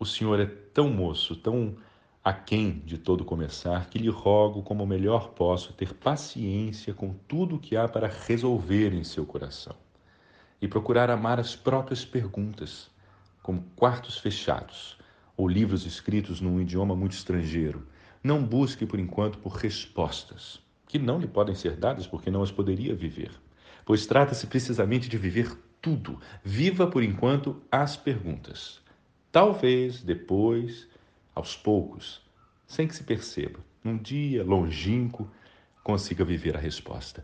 O Senhor é tão moço, tão aquém de todo começar, que lhe rogo, como melhor posso, ter paciência com tudo o que há para resolver em seu coração e procurar amar as próprias perguntas, como quartos fechados ou livros escritos num idioma muito estrangeiro. Não busque, por enquanto, por respostas, que não lhe podem ser dadas porque não as poderia viver, pois trata-se precisamente de viver tudo. Viva, por enquanto, as perguntas. Talvez depois, aos poucos, sem que se perceba, num dia longínquo, consiga viver a resposta.